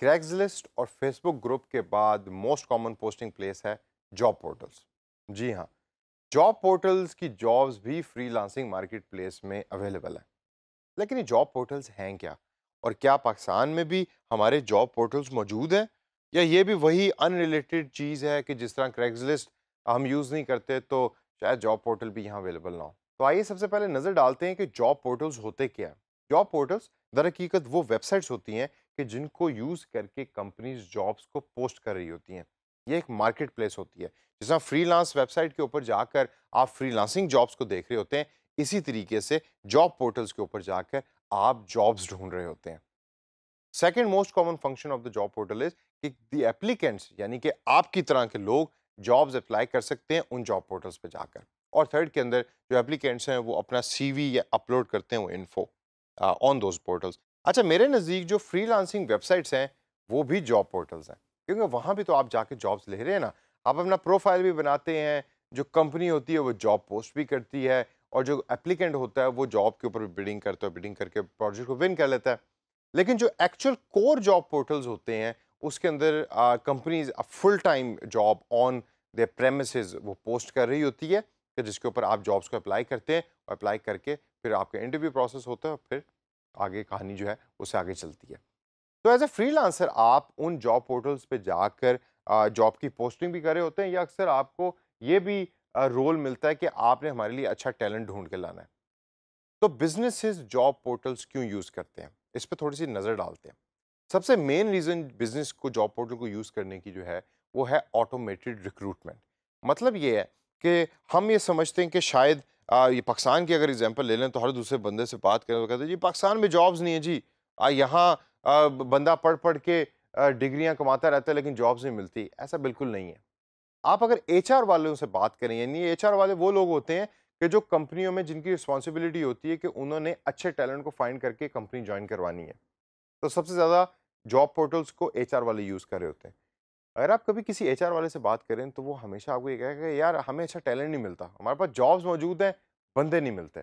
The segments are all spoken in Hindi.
क्रैक्सलिस्ट और फेसबुक ग्रुप के बाद मोस्ट कॉमन पोस्टिंग प्लेस है जॉब पोर्टल्स जी हाँ जॉब पोर्टल्स की जॉब्स भी फ्रीलांसिंग मार्केट प्लेस में अवेलेबल है लेकिन ये जॉब पोर्टल्स हैं क्या और क्या पाकिस्तान में भी हमारे जॉब पोर्टल्स मौजूद हैं या ये भी वही अनरिलेटेड चीज़ है कि जिस तरह क्रैक्सलिस्ट हम यूज़ नहीं करते तो शायद जॉब पोर्टल भी यहाँ अवेलेबल ना हो तो आइए सबसे पहले नज़र डालते हैं कि जॉब पोर्टल्स होते क्या हैं जॉब पोर्टल्स दर हकीकत वो वेबसाइट्स होती हैं कि जिनको यूज़ करके कंपनीज जॉब्स को पोस्ट कर रही होती हैं ये एक मार्केट प्लेस होती है जिस तरह फ्रीलांस वेबसाइट के ऊपर जाकर आप फ्रीलांसिंग जॉब्स को देख रहे होते हैं इसी तरीके से जॉब पोर्टल्स के ऊपर जाकर आप जॉब्स ढूंढ रहे होते हैं second most common function of the job portal is कि दी एप्लीकेंट्स यानी कि आपकी तरह के लोग जॉब्स अप्लाई कर सकते हैं उन जॉब पोर्टल्स पर जाकर और थर्ड के अंदर जो एप्लीकेंट्स हैं वो अपना सी या अपलोड करते हैं वो इन्फो ऑन दोज पोर्टल्स अच्छा मेरे नज़दीक जो फ्री लांसिंग वेबसाइट्स हैं वो भी जॉब पोर्टल्स हैं क्योंकि वहाँ भी तो आप जाके जॉब्स ले रहे हैं ना आप अपना प्रोफाइल भी बनाते हैं जो कंपनी होती है वो जॉब पोस्ट भी करती है और जो एप्लीकेंट होता है वो जॉब के ऊपर बिडिंग करता है बिडिंग करके प्रोजेक्ट को विन कर लेता है लेकिन जो एक्चुअल कोर जॉब पोर्टल्स होते हैं उसके अंदर companies full time job on their premise वो पोस्ट कर रही होती है फिर जिसके ऊपर आप जॉब्स को अप्लाई करते हैं और अप्लाई करके फिर आपका इंटरव्यू प्रोसेस होता है और फिर आगे कहानी जो है उससे आगे चलती है तो एज ए फ्री आप उन जॉब पोर्टल्स पर जाकर जॉब की पोस्टिंग भी करे होते हैं या अक्सर आपको ये भी रोल मिलता है कि आपने हमारे लिए अच्छा टैलेंट ढूंढ के लाना है तो बिजनेसेस जॉब पोर्टल्स क्यों यूज़ करते हैं इस पर थोड़ी सी नज़र डालते हैं सबसे मेन रीज़न बिजनेस को जॉब पोर्टल को यूज़ करने की जो है वो है ऑटोमेटेड रिक्रूटमेंट मतलब ये है कि हम ये समझते हैं कि शायद आ, ये पाकिस्तान की अगर एग्जांपल ले लें तो हर दूसरे बंदे से बात करें तो कहते हैं जी पाकिस्तान में जॉब्स नहीं है जी यहाँ बंदा पढ़ पढ़ के डिग्रियाँ कमाता रहता है लेकिन जॉब्स नहीं मिलती ऐसा बिल्कुल नहीं है आप अगर एच वालों से बात करें यानी एच वाले वो लोग होते हैं कि जो कंपनियों में जिनकी रिस्पॉन्सिबिलिटी होती है कि उन्होंने अच्छे टैलेंट को फाइंड करके कंपनी ज्वाइन करवानी है तो सबसे ज़्यादा जॉब पोर्टल्स को एच वाले यूज़ कर रहे होते हैं अगर आप कभी किसी एच वाले से बात करें तो वो हमेशा आपको ये कहेगा यार हमें अच्छा टैलेंट नहीं मिलता हमारे पास जॉब्स मौजूद हैं बंदे नहीं मिलते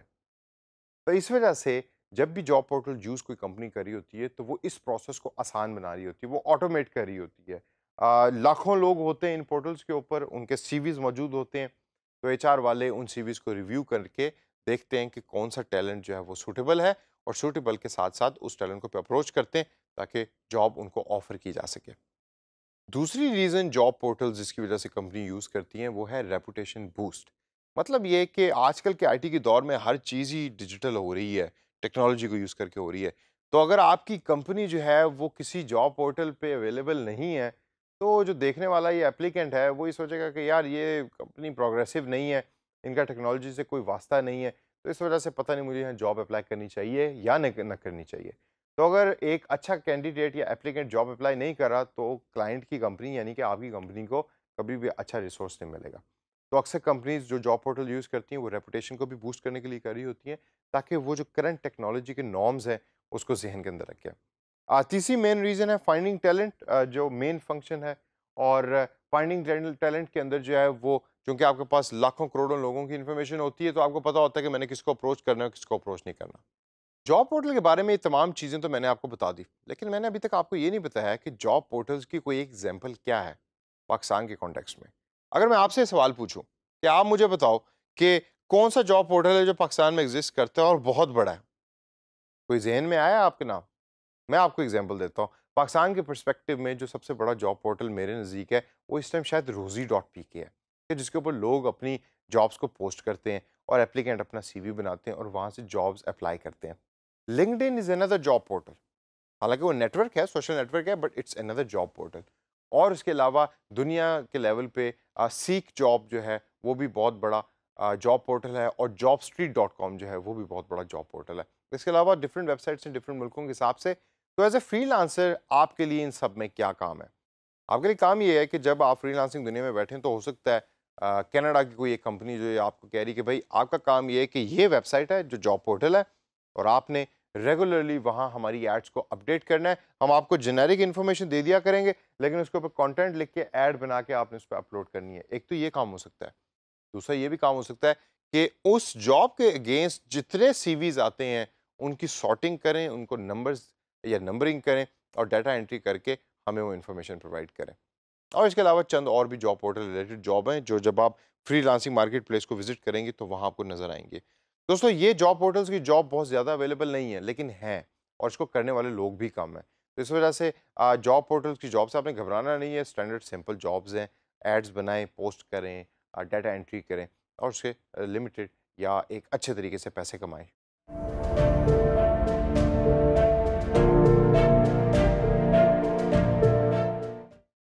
तो इस वजह से जब भी जॉब पोर्टल यूज़ कोई कंपनी कर रही होती है तो वो इस प्रोसेस को आसान बना रही होती है वो ऑटोमेट कर रही होती है आ, लाखों लोग होते हैं इन पोर्टल्स के ऊपर उनके सीवीज मौजूद होते हैं तो एच वाले उन सीवीज को रिव्यू करके देखते हैं कि कौन सा टैलेंट जो है वो सूटेबल है और सूटेबल के साथ साथ उस टैलेंट को अप्रोच करते हैं ताकि जॉब उनको ऑफ़र की जा सके दूसरी रीज़न जॉब पोर्टल्स जिसकी वजह से कंपनी यूज़ करती हैं वो है रेपुटेशन बूस्ट मतलब ये कि आजकल के आईटी के दौर में हर चीज़ ही डिजिटल हो रही है टेक्नोलॉजी को यूज़ करके हो रही है तो अगर आपकी कंपनी जो है वो किसी जॉब पोर्टल पे अवेलेबल नहीं है तो जो देखने वाला ये एप्लीकेंट है वो ये सोचेगा कि यार ये कंपनी प्रोग्रेसिव नहीं है इनका टेक्नोलॉजी से कोई वास्ता नहीं है तो इस वजह से पता नहीं मुझे यहाँ जॉब अप्लाई करनी चाहिए या न करनी चाहिए तो अगर एक अच्छा कैंडिडेट या एप्लीकेंट जॉब अप्लाई नहीं कर रहा तो क्लाइंट की कंपनी यानी कि आपकी कंपनी को कभी भी अच्छा रिसोर्स नहीं मिलेगा तो अक्सर कंपनीज जो जॉब पोर्टल यूज़ करती हैं वो रेपुटेशन को भी बूस्ट करने के लिए कर रही होती हैं ताकि वो जो करंट टेक्नोलॉजी के नॉर्म्स हैं उसको जहन के अंदर रखें तीसरी मेन रीज़न है फाइंडिंग टैलेंट जो मेन फंक्शन है और फाइंडिंग टैलेंट के अंदर जो है वो चूँकि आपके पास लाखों करोड़ों लोगों की इन्फॉर्मेशन होती है तो आपको पता होता है कि मैंने किसको अप्रोच करना है किसको अप्रोच नहीं करना जॉब पोर्टल के बारे में ये तमाम चीज़ें तो मैंने आपको बता दी लेकिन मैंने अभी तक आपको ये नहीं बताया कि जॉब पोर्टल्स की कोई एग्जाम्पल क्या है पाकिस्तान के कॉन्टेक्स्ट में अगर मैं आपसे सवाल पूछूँ कि आप मुझे बताओ कि कौन सा जॉब पोर्टल है जो पाकिस्तान में एग्जिस्ट करता है और बहुत बड़ा है कोई जहन में आया आपके नाम मैं आपको एग्जाम्पल देता हूँ पाकिस्तान के परस्पेक्टिव में जो सबसे बड़ा जॉब पोर्टल मेरे नज़दीक है वो इस टाइम शायद रोजी डॉट पी के है कि जिसके ऊपर लोग अपनी जॉब्स को पोस्ट करते हैं और एप्लीकेंट अपना सीवी बनाते हैं और वहाँ से जॉब्स अप्लाई करते हैं LinkedIn is another job portal हालांकि वो नेटवर्क है सोशल नेटवर्क है but it's another job portal और इसके अलावा दुनिया के लेवल पे सीख जॉब जो है वो भी बहुत बड़ा जॉब पोर्टल है और जॉब स्ट्रीट डॉट कॉम जो है वो भी बहुत बड़ा जॉब पोर्टल है इसके अलावा डिफरेंट वेबसाइट्स हैं डिफरेंट मुल्कों के हिसाब से तो एज ए फ्री आपके लिए इन सब में क्या काम है आपके लिए काम ये है कि जब आप लांसिंग दुनिया में बैठें तो हो सकता है कनाडा की कोई एक कंपनी जो आपको कह रही है कि भाई आपका काम ये है कि ये वेबसाइट है जो जॉब पोर्टल है और आपने रेगुलरली वहाँ हमारी एड्स को अपडेट करना है हम आपको जेनेरिक इन्फॉर्मेशन दे दिया करेंगे लेकिन उसके ऊपर कंटेंट लिख के ऐड बना के आपने उस पर अपलोड करनी है एक तो ये काम हो सकता है दूसरा ये भी काम हो सकता है कि उस जॉब के अगेंस्ट जितने सीवीज आते हैं उनकी शॉर्टिंग करें उनको नंबर्स या नंबरिंग करें और डाटा एंट्री करके हमें वो इन्फॉर्मेशन प्रोवाइड करें और इसके अलावा चंद और भी जॉब पोर्टल रिलेटेड जॉब हैं जो जब आप फ्री मार्केट प्लेस को विजिट करेंगे तो वहाँ आपको नज़र आएंगे दोस्तों ये जॉब पोर्टल्स की जॉब बहुत ज़्यादा अवेलेबल नहीं है लेकिन हैं और इसको करने वाले लोग भी कम हैं तो इस वजह से जॉब पोर्टल्स की जॉब से आपने घबराना नहीं है स्टैंडर्ड सिंपल जॉब्स हैं एड्स बनाएं पोस्ट करें डाटा एंट्री करें और उसके लिमिटेड या एक अच्छे तरीके से पैसे कमाएं